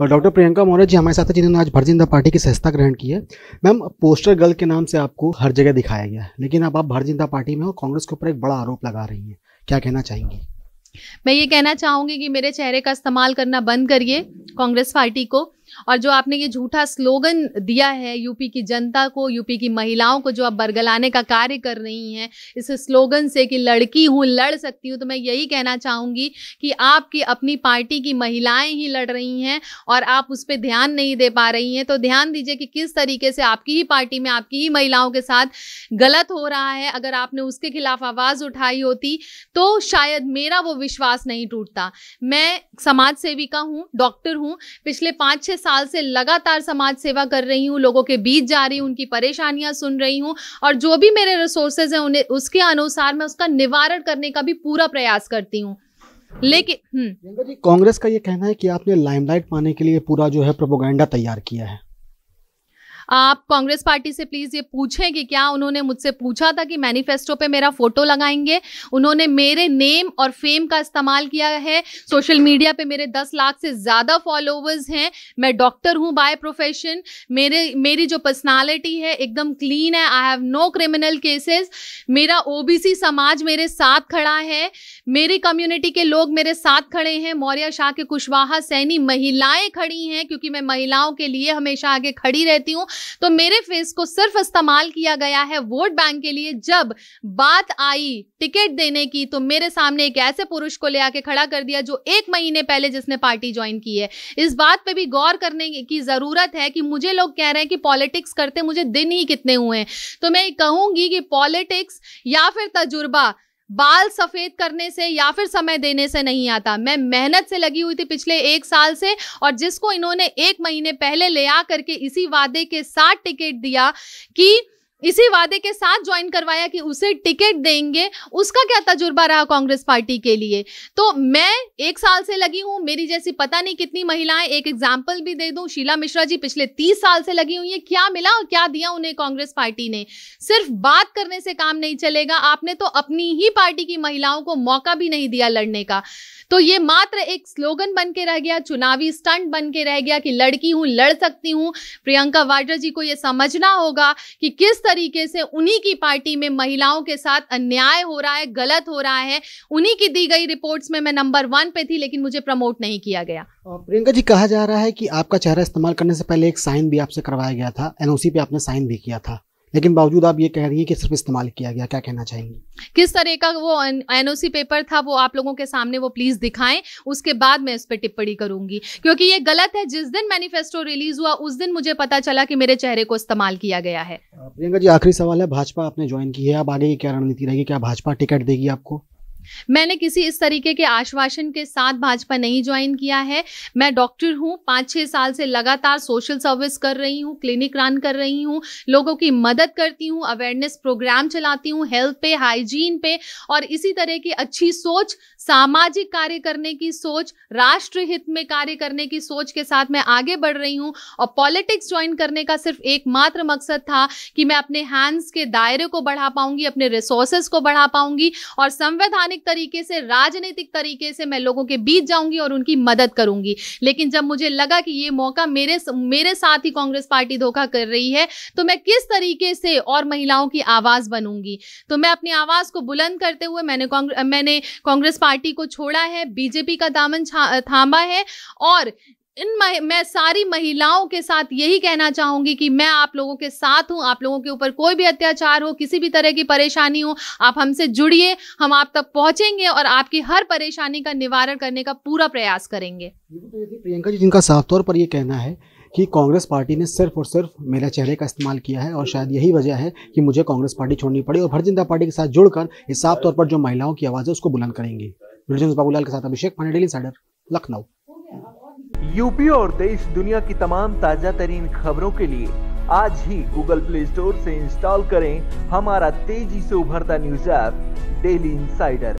और डॉक्टर प्रियंका मौर्य जी हमारे साथ हैं जिन्होंने आज भारतीय जनता पार्टी की संस्था ग्रहण की है मैम पोस्टर गर्ल के नाम से आपको हर जगह दिखाया गया है लेकिन अब आप भारतीय जनता पार्टी में हो कांग्रेस के ऊपर एक बड़ा आरोप लगा रही हैं क्या कहना चाहेंगी मैं ये कहना चाहूंगी कि मेरे चेहरे का इस्तेमाल करना बंद करिए कांग्रेस पार्टी को और जो आपने ये झूठा स्लोगन दिया है यूपी की जनता को यूपी की महिलाओं को जो आप बरगलाने का कार्य कर रही हैं इस स्लोगन से कि लड़की हूँ लड़ सकती हूँ तो मैं यही कहना चाहूँगी कि आपकी अपनी पार्टी की महिलाएं ही लड़ रही हैं और आप उस पर ध्यान नहीं दे पा रही हैं तो ध्यान दीजिए कि किस तरीके से आपकी ही पार्टी में आपकी ही महिलाओं के साथ गलत हो रहा है अगर आपने उसके खिलाफ आवाज़ उठाई होती तो शायद मेरा वो विश्वास नहीं टूटता मैं समाज सेविका हूँ डॉक्टर हूँ पिछले पाँच छः साल साल से लगातार समाज सेवा कर रही हूँ लोगों के बीच जा रही हूँ उनकी परेशानियां सुन रही हूँ और जो भी मेरे रिसोर्सेज हैं उन्हें उसके अनुसार मैं उसका निवारण करने का भी पूरा प्रयास करती हूँ लेकिन हम्म। कांग्रेस का ये कहना है कि आपने लाइमलाइट पाने के लिए पूरा जो है प्रोपोगंडा तैयार किया है आप कांग्रेस पार्टी से प्लीज़ ये पूछें कि क्या उन्होंने मुझसे पूछा था कि मैनिफेस्टो पे मेरा फोटो लगाएंगे उन्होंने मेरे नेम और फेम का इस्तेमाल किया है सोशल मीडिया पे मेरे दस लाख से ज़्यादा फॉलोवर्स हैं मैं डॉक्टर हूँ बाय प्रोफेशन मेरे मेरी जो पर्सनालिटी है एकदम क्लीन है I have no criminal cases मेरा ओ समाज मेरे साथ खड़ा है मेरी कम्युनिटी के लोग मेरे साथ खड़े हैं मौर्य शाह के कुशवाहा सैनी महिलाएँ खड़ी हैं क्योंकि मैं महिलाओं के लिए हमेशा आगे खड़ी रहती हूँ तो मेरे फेस को सिर्फ इस्तेमाल किया गया है वोट बैंक के लिए जब बात आई टिकट देने की तो मेरे सामने एक ऐसे पुरुष को ले आके खड़ा कर दिया जो एक महीने पहले जिसने पार्टी ज्वाइन की है इस बात पे भी गौर करने की जरूरत है कि मुझे लोग कह रहे हैं कि पॉलिटिक्स करते मुझे दिन ही कितने हुए हैं तो मैं कहूंगी कि पॉलिटिक्स या फिर तजुर्बा बाल सफेद करने से या फिर समय देने से नहीं आता मैं मेहनत से लगी हुई थी पिछले एक साल से और जिसको इन्होंने एक महीने पहले ले आ करके इसी वादे के साथ टिकट दिया कि इसी वादे के साथ ज्वाइन करवाया कि उसे टिकट देंगे उसका क्या तजुर्बा रहा कांग्रेस पार्टी के लिए तो मैं एक साल से लगी हूँ मेरी जैसी पता नहीं कितनी महिलाएं एक एग्जाम्पल भी दे दूं शीला मिश्रा जी पिछले तीस साल से लगी हुई है क्या मिला और क्या दिया उन्हें कांग्रेस पार्टी ने सिर्फ बात करने से काम नहीं चलेगा आपने तो अपनी ही पार्टी की महिलाओं को मौका भी नहीं दिया लड़ने का तो ये मात्र एक स्लोगन बन के रह गया चुनावी स्टंट बन के रह गया कि लड़की हूँ लड़ सकती हूँ प्रियंका वाड्रा जी को ये समझना होगा कि किस तरह तरीके से उन्हीं की पार्टी में महिलाओं के साथ अन्याय हो रहा है गलत हो रहा है उन्हीं की दी गई रिपोर्ट्स में मैं नंबर वन पे थी लेकिन मुझे प्रमोट नहीं किया गया प्रियंका जी कहा जा रहा है कि आपका चेहरा इस्तेमाल करने से पहले एक साइन भी आपसे करवाया गया था एनओसी पे आपने साइन भी किया था लेकिन बावजूद आप ये कह रही हैं कि सिर्फ इस्तेमाल किया गया क्या कहना चाहेंगे किस तरह का वो एनओसी पेपर था वो आप लोगों के सामने वो प्लीज दिखाएं उसके बाद मैं इस पर टिप्पणी करूंगी क्योंकि ये गलत है जिस दिन मैनिफेस्टो रिलीज हुआ उस दिन मुझे पता चला कि मेरे चेहरे को इस्तेमाल किया गया है प्रियंका जी आखिरी सवाल है भाजपा आपने ज्वाइन की है अब आगे की क्या रणनीति रहेगी क्या भाजपा टिकट देगी आपको मैंने किसी इस तरीके के आश्वासन के साथ भाजपा नहीं ज्वाइन किया है मैं डॉक्टर हूँ पाँच छः साल से लगातार सोशल सर्विस कर रही हूँ क्लिनिक रन कर रही हूँ लोगों की मदद करती हूँ अवेयरनेस प्रोग्राम चलाती हूँ हेल्थ पे हाइजीन पे और इसी तरह की अच्छी सोच सामाजिक कार्य करने की सोच राष्ट्र हित में कार्य करने की सोच के साथ मैं आगे बढ़ रही हूँ और पॉलिटिक्स ज्वाइन करने का सिर्फ एकमात्र मकसद था कि मैं अपने हैंड्स के दायरे को बढ़ा पाऊंगी अपने रिसोर्सेज को बढ़ा पाऊंगी और संवैधानिक वैज्ञानिक तरीके से राजनीतिक तरीके से मैं लोगों के बीच जाऊंगी और उनकी मदद करूंगी लेकिन जब मुझे लगा कि ये मौका मेरे मेरे साथ ही कांग्रेस पार्टी धोखा कर रही है तो मैं किस तरीके से और महिलाओं की आवाज बनूंगी तो मैं अपनी आवाज को बुलंद करते हुए मैंने मैंने कांग्रेस पार्टी को छोड़ा है बीजेपी का दामन थामा है और इन मैं सारी महिलाओं के साथ यही कहना चाहूंगी कि मैं आप लोगों के साथ हूं आप लोगों के ऊपर कोई भी अत्याचार हो किसी भी तरह की परेशानी हो आप हमसे जुड़िए हम आप तक पहुंचेंगे और आपकी हर परेशानी का निवारण करने का पूरा प्रयास करेंगे प्रियंका जी जिनका साफ तौर पर यह कहना है कि कांग्रेस पार्टी ने सिर्फ और सिर्फ मेरे चेहरे का इस्तेमाल किया है और शायद यही वजह है कि मुझे कांग्रेस पार्टी छोड़नी पड़ी और भारतीय जनता पार्टी के साथ जुड़कर इस साफ तौर पर जो महिलाओं की आवाज़ है उसको बुलंद करेंगी बाबूलाल के साथ अभिषेक पांडे डेली साइडर लखनऊ यूपी और देश दुनिया की तमाम ताजा तरीन खबरों के लिए आज ही गूगल प्ले स्टोर से इंस्टॉल करें हमारा तेजी से उभरता न्यूज ऐप डेली इंसाइडर